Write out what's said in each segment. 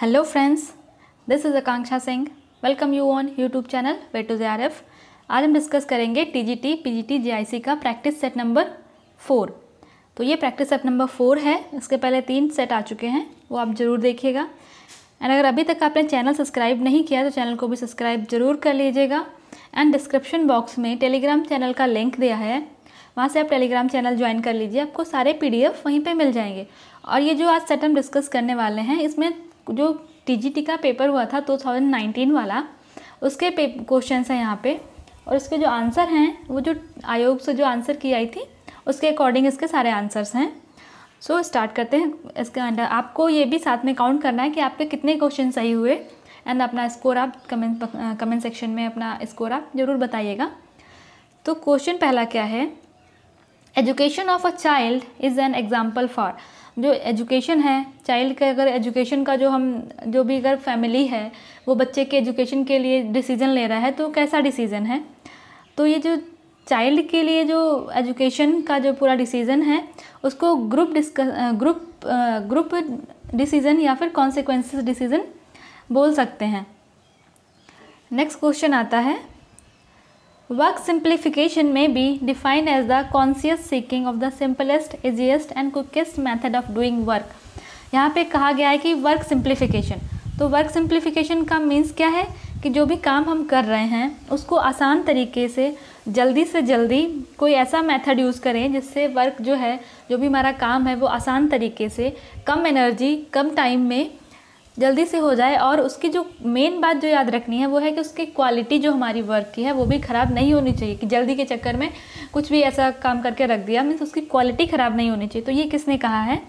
hello friends this is Akanksha Singh welcome you on YouTube channel way to J आज हम discuss करेंगे TGT PGT GIC का practice set number four तो ये practice set number four है इसके पहले तीन सेट आ चुके हैं वो आप ज़रूर देखिएगा एंड अगर अभी तक आपने चैनल सब्सक्राइब नहीं किया तो चैनल को भी सब्सक्राइब जरूर कर लीजिएगा एंड डिस्क्रिप्शन बॉक्स में टेलीग्राम चैनल का लिंक दिया है वहाँ से आप टेलीग्राम चैनल ज्वाइन कर लीजिए आपको सारे पीडीएफ वहीं पे मिल जाएंगे और ये जो आज सेट हम डिस्कस करने वाले हैं इसमें जो टीजीटी का पेपर हुआ था 2019 वाला उसके क्वेश्चन हैं यहाँ पे और इसके जो आंसर हैं वो जो आयोग से जो आंसर की आई थी उसके अकॉर्डिंग इसके सारे आंसर्स हैं सो so, स्टार्ट करते हैं इसके अंडर आपको ये भी साथ में काउंट करना है कि आपके कितने क्वेश्चन सही हुए एंड अपना स्कोर आप कमेंट कमेंट सेक्शन में अपना स्कोर आप ज़रूर बताइएगा तो क्वेश्चन पहला क्या है education of a child is an example for जो एजुकेशन है चाइल्ड के अगर एजुकेशन का जो हम जो भी अगर फैमिली है वो बच्चे के एजुकेशन के लिए डिसीज़न ले रहा है तो कैसा डिसीज़न है तो ये जो चाइल्ड के लिए जो एजुकेशन का जो पूरा डिसीज़न है उसको group disc group group decision या फिर कॉन्सिक्वेंस डिसीज़न बोल सकते हैं नेक्स्ट क्वेश्चन आता है वर्क सिंप्लीफिकेशन में be define as the conscious seeking of the simplest easiest and quickest method of doing work यहाँ पे कहा गया है कि वर्क सिंप्लीफिकेशन तो वर्क सिंप्लीफिकेशन का मीन्स क्या है कि जो भी काम हम कर रहे हैं उसको आसान तरीके से जल्दी से जल्दी कोई ऐसा मेथड यूज़ करें जिससे वर्क जो है जो भी हमारा काम है वो आसान तरीके से कम एनर्जी कम टाइम में जल्दी से हो जाए और उसकी जो मेन बात जो याद रखनी है वो है कि उसकी क्वालिटी जो हमारी वर्क की है वो भी ख़राब नहीं होनी चाहिए कि जल्दी के चक्कर में कुछ भी ऐसा काम करके रख दिया मीन्स उसकी क्वालिटी ख़राब नहीं होनी चाहिए तो ये किसने कहा है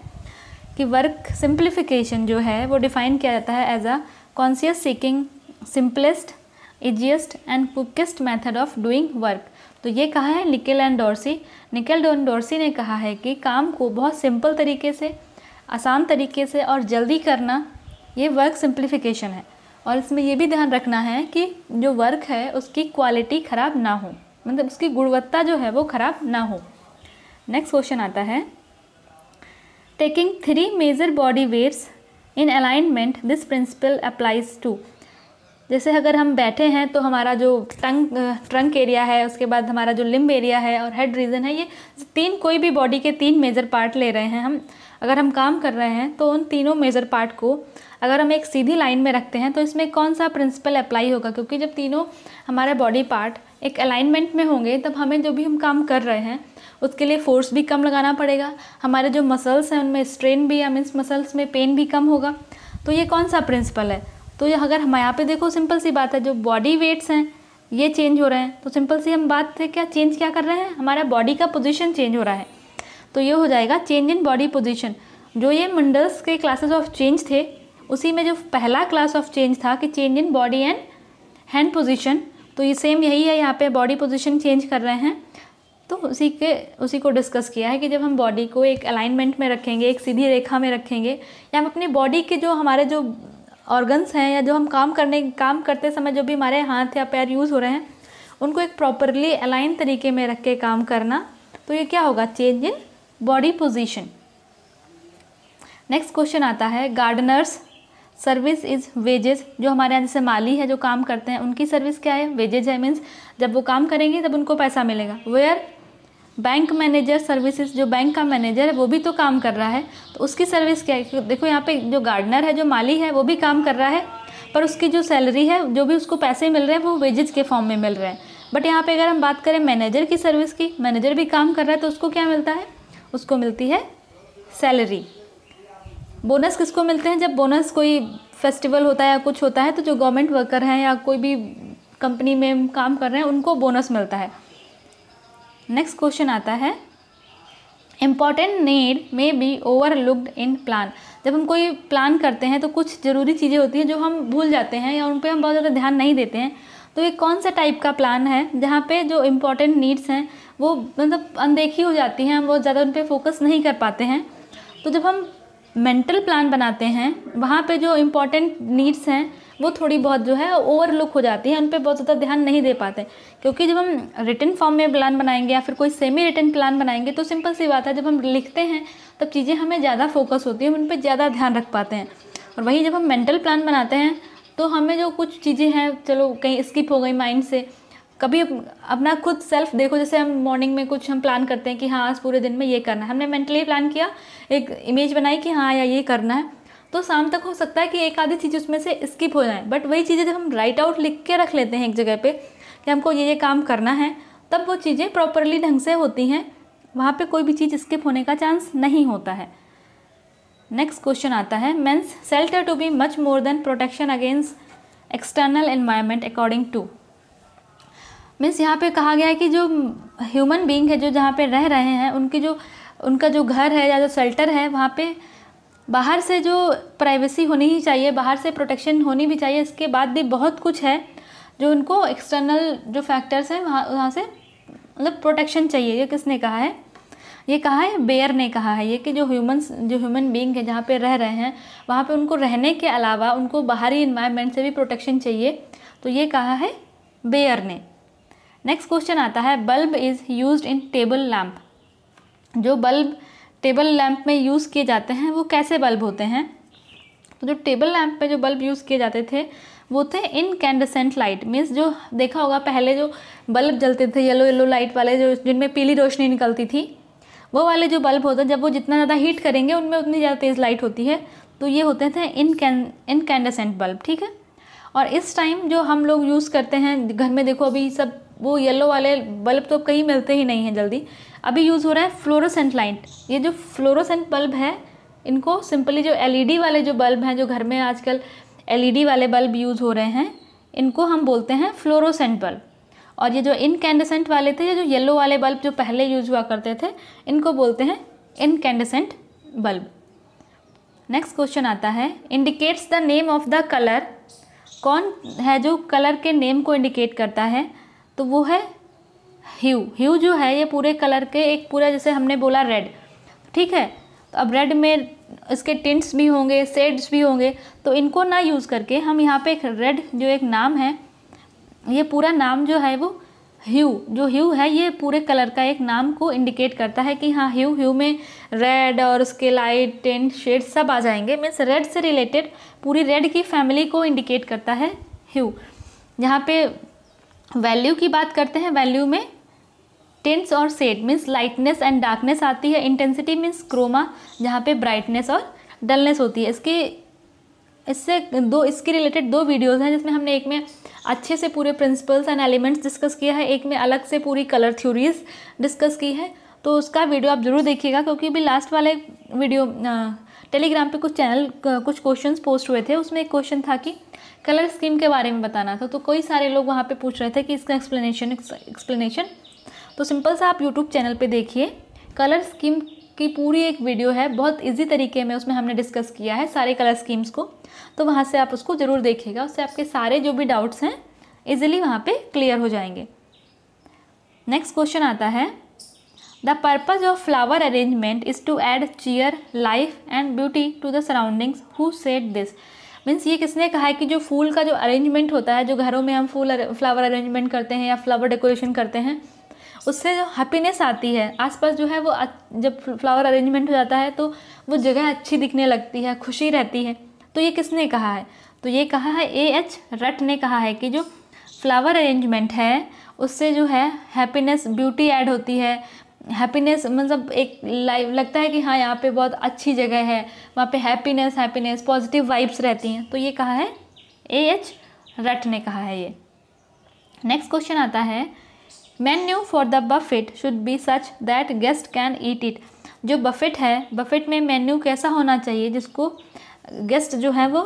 कि वर्क सिंप्लीफिकेशन जो है वो डिफ़ाइन किया जाता है as a conscious seeking simplest easiest and quickest method of doing work तो ये कहा है Nickell and Dorsey Nickell Don Dorsey ने कहा है कि काम को बहुत सिंपल तरीके से आसान तरीके से और जल्दी करना ये वर्क सिंप्लीफिकेशन है और इसमें यह भी ध्यान रखना है कि जो वर्क है उसकी क्वालिटी ख़राब ना हो मतलब उसकी गुणवत्ता जो है वो ख़राब ना हो नेक्स्ट क्वेश्चन आता है taking three major body weights in alignment this principle applies to जैसे अगर हम बैठे हैं तो हमारा जो टंग ट्रंक एरिया है उसके बाद हमारा जो लिम्ब एरिया है और हेड रीजन है ये तीन कोई भी बॉडी के तीन मेजर पार्ट ले रहे हैं हम अगर हम काम कर रहे हैं तो उन तीनों मेजर पार्ट को अगर हम एक सीधी लाइन में रखते हैं तो इसमें कौन सा प्रिंसिपल अप्लाई होगा क्योंकि जब तीनों हमारे बॉडी पार्ट एक अलाइनमेंट में होंगे तब हमें जो भी हम काम कर रहे हैं उसके लिए फोर्स भी कम लगाना पड़ेगा हमारे जो मसल्स हैं उनमें स्ट्रेन भी या मीन्स मसल्स में पेन भी कम होगा तो ये कौन सा प्रिंसिपल है तो ये अगर हम यहाँ पे देखो सिंपल सी बात है जो बॉडी वेट्स हैं ये चेंज हो रहे हैं तो सिंपल सी हम बात है क्या चेंज क्या कर रहे हैं हमारा बॉडी का पोजिशन चेंज हो रहा है तो ये हो जाएगा चेंज इन बॉडी पोजिशन जो ये मंडल्स के क्लासेस ऑफ चेंज थे उसी में जो पहला क्लास ऑफ चेंज था कि change in body and hand position तो ये सेम यही है यहाँ पे बॉडी पोजिशन चेंज कर रहे हैं तो उसी के उसी को डिस्कस किया है कि जब हम बॉडी को एक अलाइनमेंट में रखेंगे एक सीधी रेखा में रखेंगे या हम अपनी बॉडी के जो हमारे जो ऑर्गन्स हैं या जो हम काम करने काम करते समय जो भी हमारे हाथ या पैर यूज़ हो रहे हैं उनको एक प्रॉपरली अलाइन तरीके में रख के काम करना तो ये क्या होगा change in body position next question आता है गार्डनर्स सर्विस इज़ वेजेस जो हमारे यहाँ जैसे माली है जो काम करते हैं उनकी सर्विस क्या है वेजेज है मीन्स जब वो काम करेंगे तब उनको पैसा मिलेगा वेयर बैंक मैनेजर सर्विसेज जो बैंक का मैनेजर है वो भी तो काम कर रहा है तो उसकी सर्विस क्या है देखो यहाँ पे जो गार्डनर है जो माली है वो भी काम कर रहा है पर उसकी जो सैलरी है जो भी उसको पैसे मिल रहे हैं वो वेजेज के फॉर्म में मिल रहे हैं बट यहाँ पे अगर हम बात करें मैनेजर की सर्विस की मैनेजर भी काम कर रहा है तो उसको क्या मिलता है उसको मिलती है सैलरी बोनस किसको मिलते हैं जब बोनस कोई फेस्टिवल होता है या कुछ होता है तो जो गवर्नमेंट वर्कर हैं या कोई भी कंपनी में काम कर रहे हैं उनको बोनस मिलता है नेक्स्ट क्वेश्चन आता है important need may be overlooked in plan जब हम कोई प्लान करते हैं तो कुछ ज़रूरी चीज़ें होती हैं जो हम भूल जाते हैं या उन पर हम बहुत ज़्यादा ध्यान नहीं देते हैं तो ये कौन सा टाइप का प्लान है जहाँ पे जो इम्पॉर्टेंट नीड्स हैं वो मतलब अनदेखी हो जाती हैं हम बहुत ज़्यादा उन पर फोकस नहीं कर पाते हैं तो जब हम मेंटल प्लान बनाते हैं वहाँ पे जो इम्पॉर्टेंट नीड्स हैं वो थोड़ी बहुत जो है ओवरलुक हो जाती है उन पर बहुत ज़्यादा ध्यान नहीं दे पाते क्योंकि जब हम रिटर्न फॉर्म में प्लान बनाएंगे या फिर कोई सेमी रिटर्न प्लान बनाएंगे तो सिंपल सी बात है जब हम लिखते हैं तब चीज़ें हमें ज़्यादा फोकस होती हैं उन पर ज़्यादा ध्यान रख पाते हैं और वहीं जब हम मेंटल प्लान बनाते हैं तो हमें जो कुछ चीज़ें हैं चलो कहीं स्किप हो गई माइंड से कभी अपना खुद सेल्फ देखो जैसे हम मॉर्निंग में कुछ हम प्लान करते हैं कि हाँ आज पूरे दिन में ये करना है हमने मेंटली प्लान किया एक इमेज बनाई कि हाँ या ये करना है तो शाम तक हो सकता है कि एक आधी चीज़ उसमें से स्किप हो जाए बट वही चीज़ें जब हम राइट आउट लिख के रख लेते हैं एक जगह पे कि हमको ये ये काम करना है तब वो चीज़ें प्रॉपरली ढंग से होती हैं वहाँ पे कोई भी चीज़ स्किप होने का चांस नहीं होता है नेक्स्ट क्वेश्चन आता है men's shelter to be much more than protection against external environment according to means यहाँ पे कहा गया है कि जो ह्यूमन बींग है जो जहाँ पे रह रहे हैं उनकी जो उनका जो घर है या जो शेल्टर है वहाँ पे बाहर से जो प्राइवेसी होनी ही चाहिए बाहर से प्रोटेक्शन होनी भी चाहिए इसके बाद भी बहुत कुछ है जो उनको एक्सटर्नल जो फैक्टर्स हैं वहाँ वहाँ से मतलब प्रोटेक्शन चाहिए ये किसने कहा है ये कहा है बेयर ने कहा है ये कि जो ह्यूमंस जो ह्यूमन बींग है जहाँ पे रह रहे हैं वहाँ पे उनको रहने के अलावा उनको बाहरी इन्वायरमेंट से भी प्रोटेक्शन चाहिए तो ये कहा है बेयर ने नेक्स्ट क्वेश्चन आता है bulb is use in table lamp जो बल्ब टेबल लैंप में यूज़ किए जाते हैं वो कैसे बल्ब होते हैं तो जो टेबल लैंप में जो बल्ब यूज़ किए जाते थे वो थे इनकैंडसेंट लाइट मीन्स जो देखा होगा पहले जो बल्ब जलते थे येलो येलो लाइट वाले जो जिनमें पीली रोशनी निकलती थी वो वाले जो बल्ब होते हैं जब वो जितना ज़्यादा हीट करेंगे उनमें उतनी ज़्यादा तेज़ लाइट होती है तो ये होते थे इन इनकैंडसेंट बल्ब ठीक है और इस टाइम जो हम लोग यूज़ करते हैं घर में देखो अभी सब वो येलो वाले बल्ब तो कहीं मिलते ही नहीं हैं जल्दी अभी यूज़ हो रहा है फ्लोरोसेंट लाइट ये जो फ्लोरोसेंट बल्ब है इनको सिंपली जो एलईडी वाले जो बल्ब हैं जो घर में आजकल एलईडी वाले बल्ब यूज़ हो रहे हैं इनको हम बोलते हैं फ्लोरोसेंट बल्ब और ये जो इनकैंडसेंट वाले थे ये जो येलो वाले बल्ब जो पहले यूज हुआ करते थे इनको बोलते हैं इनकैंडसेंट बल्ब नेक्स्ट क्वेश्चन आता है indicates the name of the colour कौन है जो कलर के नेम को इंडिकेट करता है तो वो है ह्यू ह्यू जो है ये पूरे कलर के एक पूरा जैसे हमने बोला रेड ठीक है तो अब रेड में इसके टिंट्स भी होंगे शेड्स भी होंगे तो इनको ना यूज़ करके हम यहाँ पे एक रेड जो एक नाम है ये पूरा नाम जो है वो ह्यू जो ह्यू है ये पूरे कलर का एक नाम को इंडिकेट करता है कि हाँ ह्यू ह्यू में रेड और उसके लाइट टेंट शेड सब आ जाएंगे मीन्स रेड से रिलेटेड पूरी रेड की फैमिली को इंडिकेट करता है ह्यू यहाँ पे वैल्यू की बात करते हैं वैल्यू में टेंस और सेट मीन्स लाइटनेस एंड डार्कनेस आती है इंटेंसिटी मीन्स क्रोमा जहाँ पे ब्राइटनेस और डलनेस होती है इसके इससे दो इसके रिलेटेड दो वीडियोस हैं जिसमें हमने एक में अच्छे से पूरे प्रिंसिपल्स एंड एलिमेंट्स डिस्कस किया है एक में अलग से पूरी कलर थ्योरीज डिस्कस की है तो उसका वीडियो आप ज़रूर देखिएगा क्योंकि अभी लास्ट वाले वीडियो टेलीग्राम पे कुछ चैनल कुछ क्वेश्चंस पोस्ट हुए थे उसमें एक क्वेश्चन था कि कलर स्कीम के बारे में बताना था तो कई सारे लोग वहाँ पे पूछ रहे थे कि इसका एक्सप्लेनेशन एक्सप्लेनेशन तो सिंपल सा आप यूट्यूब चैनल पे देखिए कलर स्कीम की पूरी एक वीडियो है बहुत इजी तरीके में उसमें हमने डिस्कस किया है सारे कलर स्कीम्स को तो वहाँ से आप उसको ज़रूर देखिएगा उससे आपके सारे जो भी डाउट्स हैं ईजिली वहाँ पर क्लियर हो जाएंगे नेक्स्ट क्वेश्चन आता है the purpose of flower arrangement is to add cheer life and beauty to the surroundings who said this means ये किसने कहा है कि जो फूल का जो अरेंजमेंट होता है जो घरों में हम फूल फ्लावर अरेंजमेंट करते हैं या फ्लावर डेकोरेशन करते हैं उससे जो हैप्पीनेस आती है आसपास जो है वो जब फ्लावर अरेंजमेंट हो जाता है तो वो जगह अच्छी दिखने लगती है खुशी रहती है तो ये किसने कहा है तो ये कहा है ए एच रट ने कहा है कि जो फ्लावर अरेंजमेंट है उससे जो है हैप्पीनेस ब्यूटी ऐड होती है हैप्पीनेस मतलब एक लाइव लगता है कि हाँ यहाँ पे बहुत अच्छी जगह है वहाँ पे हैप्पीनेस हैप्पीनेस पॉजिटिव वाइब्स रहती हैं तो ये कहा है ए एच रट ने कहा है ये नेक्स्ट क्वेश्चन आता है menu for the buffet should be such that guest can eat it जो बफेट है बफेट में मेन्यू कैसा होना चाहिए जिसको गेस्ट जो है वो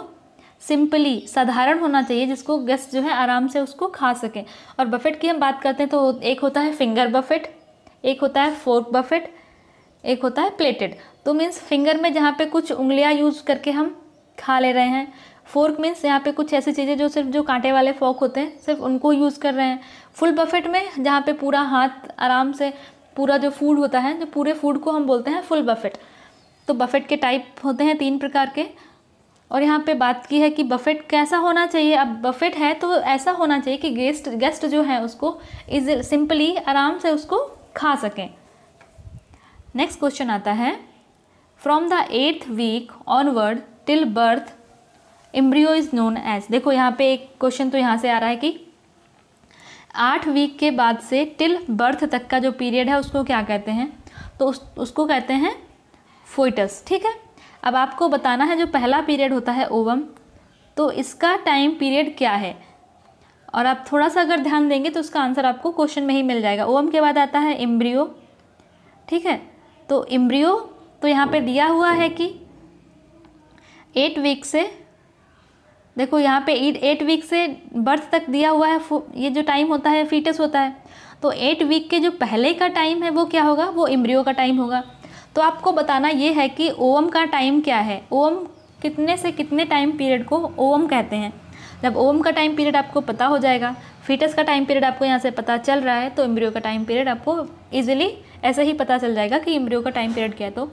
सिंपली साधारण होना चाहिए जिसको गेस्ट जो है आराम से उसको खा सकें और बफेट की हम बात करते हैं तो एक होता है फिंगर बफेट एक होता है फोर्क बफेट एक होता है प्लेटेड तो मीन्स फिंगर में जहाँ पे कुछ उंगलियाँ यूज करके हम खा ले रहे हैं फोर्क मीन्स यहाँ पे कुछ ऐसी चीज़ें जो सिर्फ जो कांटे वाले फोर्क होते हैं सिर्फ उनको यूज़ कर रहे हैं फुल बफेट में जहाँ पे पूरा हाथ आराम से पूरा जो फूड होता है जो पूरे फूड को हम बोलते हैं फुल बफेट तो बफेट के टाइप होते हैं तीन प्रकार के और यहाँ पे बात की है कि बफेट कैसा होना चाहिए अब बफेट है तो ऐसा होना चाहिए कि गेस्ट गेस्ट जो है उसको इज सिंपली आराम से उसको खा सकें नेक्स्ट क्वेश्चन आता है from the eighth week onward till birth embryo is known as देखो यहाँ पे एक क्वेश्चन तो यहाँ से आ रहा है कि आठ वीक के बाद से टिल बर्थ तक का जो पीरियड है उसको क्या कहते हैं तो उस, उसको कहते हैं फोइटस ठीक है अब आपको बताना है जो पहला पीरियड होता है ओवम तो इसका टाइम पीरियड क्या है और आप थोड़ा सा अगर ध्यान देंगे तो उसका आंसर आपको क्वेश्चन में ही मिल जाएगा ओम के बाद आता है इम्ब्रियो ठीक है तो इम्ब्रियो तो यहाँ पे दिया हुआ है कि एट वीक से देखो यहाँ पे एट वीक से बर्थ तक दिया हुआ है ये जो टाइम होता है फीटस होता है तो एट वीक के जो पहले का टाइम है वो क्या होगा वो इम्ब्रियो का टाइम होगा तो आपको बताना ये है कि ओम का टाइम क्या है ओम कितने से कितने टाइम पीरियड को ओम कहते हैं जब ओम का टाइम पीरियड आपको पता हो जाएगा फीटस का टाइम पीरियड आपको यहाँ से पता चल रहा है तो इम्ब्रियो का टाइम पीरियड आपको ईजिली ऐसे ही पता चल जाएगा कि इम्ब्रियो का टाइम पीरियड क्या है तो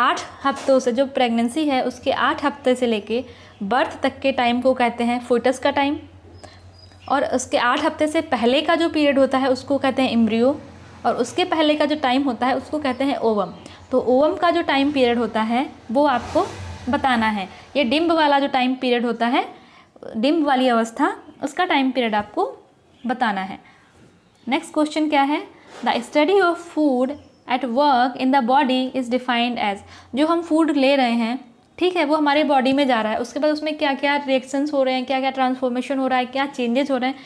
आठ हफ्तों से जो प्रेगनेंसी है उसके आठ हफ्ते से लेके बर्थ तक के टाइम को कहते हैं फोटस का टाइम और उसके आठ हफ्ते से पहले का जो पीरियड होता है उसको कहते हैं इम्ब्रियो और उसके पहले का जो टाइम होता है उसको कहते हैं ओवम तो ओवम का जो टाइम पीरियड होता है वो आपको बताना है ये डिम्ब वाला जो टाइम पीरियड होता है डिम वाली अवस्था उसका टाइम पीरियड आपको बताना है नेक्स्ट क्वेश्चन क्या है the study of food at work in the body is defined as जो हम फूड ले रहे हैं ठीक है वो हमारे बॉडी में जा रहा है उसके बाद उसमें क्या क्या रिएक्शंस हो रहे हैं क्या क्या ट्रांसफॉर्मेशन हो रहा है क्या चेंजेस हो रहे हैं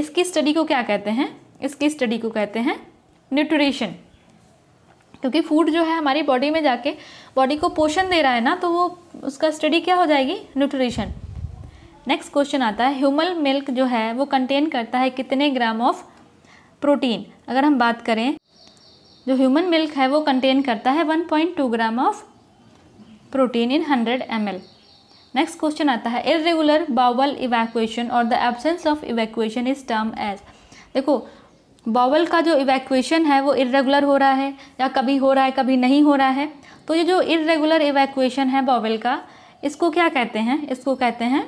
इसकी स्टडी को क्या कहते हैं इसकी स्टडी को कहते हैं न्यूट्रिशन क्योंकि फूड जो है हमारी बॉडी में जाके बॉडी को पोषण दे रहा है ना तो वो उसका स्टडी क्या हो जाएगी न्यूट्रिशन नेक्स्ट क्वेश्चन आता है ह्यूमल मिल्क जो है वो कंटेन करता है कितने ग्राम ऑफ प्रोटीन अगर हम बात करें जो ह्यूमन मिल्क है वो कंटेन करता है 1.2 gram of protein in 100 m next question आता है इरेगुलर बावल इवैक्यूएशन और the absence of evacuation is term as देखो बावल का जो इवैक्यूएशन है वो इरेगुलर हो रहा है या कभी हो रहा है कभी नहीं हो रहा है तो ये जो इरेगुलर इवैक्यूएशन है बावल का इसको क्या कहते हैं इसको कहते हैं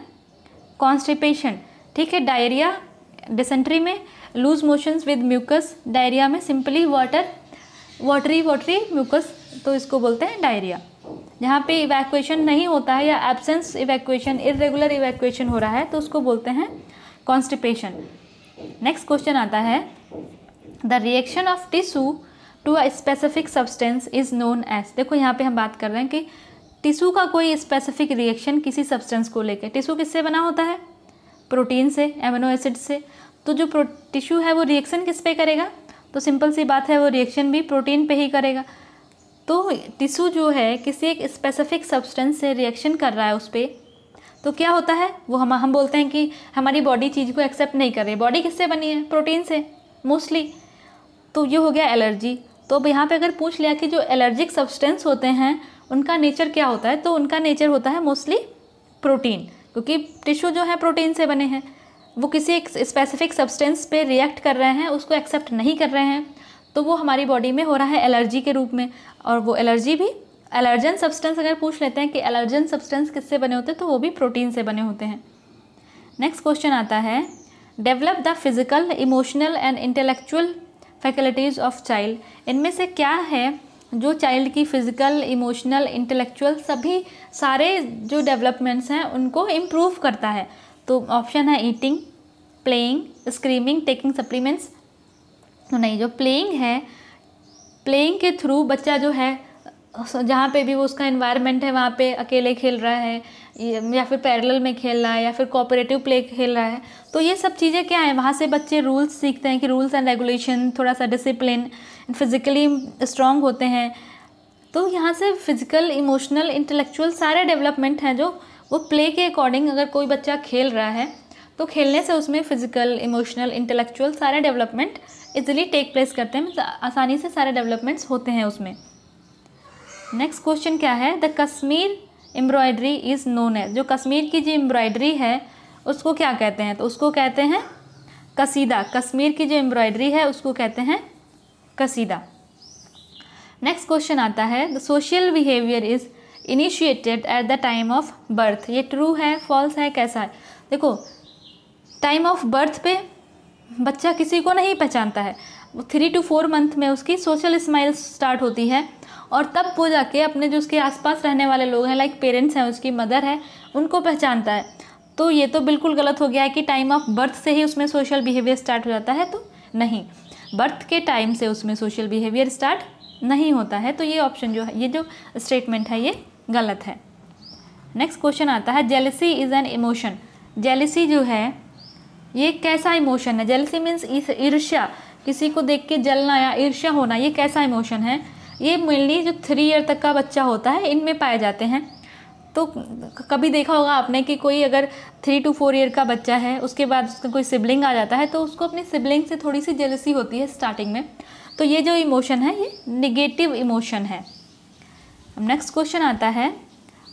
कॉन्स्टिपेशन ठीक है डायरिया डिसेंट्री में loose motions with mucus diarrhoea में simply water watery watery mucus तो इसको बोलते हैं डायरिया जहाँ पे इवैक्यूएशन नहीं होता है या एब्सेंस इवैक्यूएशन इरेगुलर इवैक्यूएशन हो रहा है तो उसको बोलते हैं कॉन्स्टिपेशन नेक्स्ट क्वेश्चन आता है the reaction of tissue to a specific substance is known as देखो यहाँ पे हम बात कर रहे हैं कि टिशू का कोई स्पेसिफिक रिएक्शन किसी सब्सटेंस को लेकर टिशू किससे बना होता है प्रोटीन से एमिनो एसिड से तो जो टिश्यू है वो रिएक्शन किस पे करेगा तो सिंपल सी बात है वो रिएक्शन भी प्रोटीन पे ही करेगा तो टिशू जो है किसी एक स्पेसिफिक सब्सटेंस से रिएक्शन कर रहा है उस पर तो क्या होता है वो हम हम बोलते हैं कि हमारी बॉडी चीज़ को एक्सेप्ट नहीं कर रही बॉडी किससे बनी है प्रोटीन से मोस्टली तो ये हो गया एलर्जी तो अब यहाँ पर अगर पूछ लिया कि जो एलर्जिक सब्सटेंस होते हैं उनका नेचर क्या होता है तो उनका नेचर होता है मोस्टली प्रोटीन क्योंकि टिश्यू जो है प्रोटीन से बने हैं वो किसी एक स्पेसिफिक सब्सटेंस पे रिएक्ट कर रहे हैं उसको एक्सेप्ट नहीं कर रहे हैं तो वो हमारी बॉडी में हो रहा है एलर्जी के रूप में और वो एलर्जी भी एलर्जन सब्सटेंस अगर पूछ लेते हैं कि एलर्जन सब्सटेंस किससे बने होते हैं तो वो भी प्रोटीन से बने होते हैं नेक्स्ट क्वेश्चन आता है develop the physical emotional and intellectual faculties of child इनमें से क्या है जो चाइल्ड की फ़िज़िकल इमोशनल इंटेलेक्चुअल सभी सारे जो डेवलपमेंट्स हैं उनको इम्प्रूव करता है तो ऑप्शन है eating playing screaming taking supplements नहीं जो प्लेइंग है प्लेइंग के थ्रू बच्चा जो है जहाँ पे भी वो उसका इन्वायरमेंट है वहाँ पे अकेले खेल रहा है या फिर पैरेलल में खेल रहा है या फिर कोऑपरेटिव प्ले खेल रहा है तो ये सब चीज़ें क्या हैं वहाँ से बच्चे रूल्स सीखते हैं कि रूल्स एंड रेगुलेशन थोड़ा सा डिसिप्लिन फिज़िकली स्ट्रॉन्ग होते हैं तो यहाँ से फिज़िकल इमोशनल इंटेलेक्चुअल सारे डेवलपमेंट हैं जो वो प्ले के अकॉर्डिंग अगर कोई बच्चा खेल रहा है तो खेलने से उसमें फ़िज़िकल इमोशनल इंटेलेक्चुअल सारे डेवलपमेंट इजिली टेक प्लेस करते हैं आसानी से सारे डेवलपमेंट्स होते हैं उसमें नेक्स्ट क्वेश्चन क्या है the Kashmir embroidery is known as जो कश्मीर की जो एम्ब्रॉयड्री है उसको क्या कहते हैं तो उसको कहते हैं कसीदा कश्मीर की जो एम्ब्रॉयड्री है उसको कहते हैं कसीदा नेक्स्ट क्वेश्चन आता है the social behaviour is initiated at the time of birth ये ट्रू है फॉल्स है कैसा है देखो टाइम ऑफ बर्थ पे बच्चा किसी को नहीं पहचानता है थ्री टू फोर मंथ में उसकी सोशल स्माइल स्टार्ट होती है और तब वो जाके अपने जो उसके आसपास रहने वाले लोग हैं लाइक पेरेंट्स हैं उसकी मदर है उनको पहचानता है तो ये तो बिल्कुल गलत हो गया है कि टाइम ऑफ बर्थ से ही उसमें सोशल बिहेवियर स्टार्ट हो जाता है तो नहीं बर्थ के टाइम से उसमें सोशल बिहेवियर स्टार्ट नहीं होता है तो ये ऑप्शन जो है ये जो स्टेटमेंट है ये गलत है नेक्स्ट क्वेश्चन आता है jealousy is an emotion jealousy जो है ये कैसा इमोशन है जेलसी मीन्स ईर्ष्या किसी को देख के जलना या ईर्ष्या होना ये कैसा इमोशन है ये मेनली जो थ्री ईयर तक का बच्चा होता है इनमें पाए जाते हैं तो कभी देखा होगा आपने कि कोई अगर थ्री टू फोर ईयर का बच्चा है उसके बाद उसका कोई सिबलिंग आ जाता है तो उसको अपनी सिबलिंग से थोड़ी सी जेलसी होती है स्टार्टिंग में तो ये जो इमोशन है ये निगेटिव इमोशन है अब नेक्स्ट क्वेश्चन आता है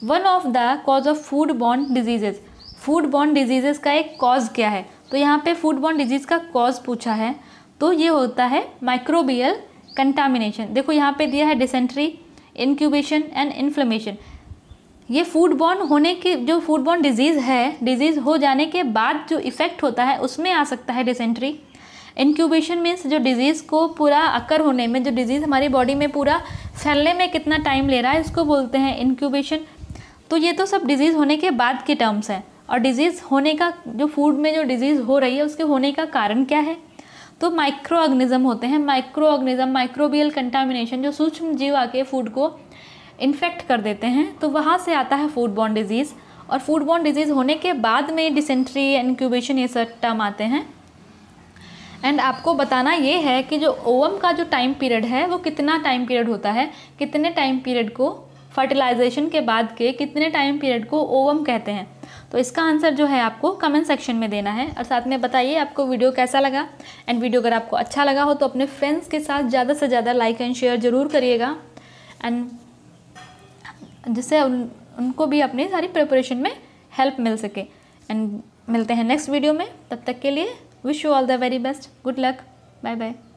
one of the cause of food borne diseases food borne diseases का एक कॉज क्या है तो यहाँ पे फूड बॉर्न डिजीज़ का कॉज पूछा है तो ये होता है माइक्रोबियल कंटामिनेशन देखो यहाँ पे दिया है डिसेंट्री इनक्यूबेशन एंड इन्फ्लेमेशन ये फूड बॉर्न होने के जो फूड बॉर्न डिजीज़ है डिजीज़ हो जाने के बाद जो इफ़ेक्ट होता है उसमें आ सकता है डिसेंट्री इनक्यूबेशन मीन्स जो डिज़ीज़ को पूरा अकर होने में जो डिज़ीज़ हमारी बॉडी में पूरा फैलने में कितना टाइम ले रहा है उसको बोलते हैं इनक्यूबेशन तो ये तो सब डिज़ीज़ होने के बाद के टर्म्स हैं और डिज़ीज़ होने का जो फूड में जो डिज़ीज़ हो रही है उसके होने का कारण क्या है तो माइक्रो ऑर्गेनिज्म होते हैं माइक्रो ऑर्गेनिज्म माइक्रोबियल कंटामिनेशन जो सूक्ष्म जीव आके फूड को इन्फेक्ट कर देते हैं तो वहाँ से आता है फूड बॉर्न डिजीज़ और फूड बॉर्न डिजीज़ होने के बाद में डिसेंट्री इनक्यूबेशन ये सब टर्म आते हैं एंड आपको बताना ये है कि जो ओवम का जो टाइम पीरियड है वो कितना टाइम पीरियड होता है कितने टाइम पीरियड को फर्टिलाइजेशन के बाद के कितने टाइम पीरियड को ओवम कहते हैं तो इसका आंसर जो है आपको कमेंट सेक्शन में देना है और साथ में बताइए आपको वीडियो कैसा लगा एंड वीडियो अगर आपको अच्छा लगा हो तो अपने फ्रेंड्स के साथ ज़्यादा से ज़्यादा लाइक एंड शेयर ज़रूर करिएगा एंड जिससे उन, उनको भी अपनी सारी प्रिपरेशन में हेल्प मिल सके एंड मिलते हैं नेक्स्ट वीडियो में तब तक के लिए wish you all the very best good luck bye bye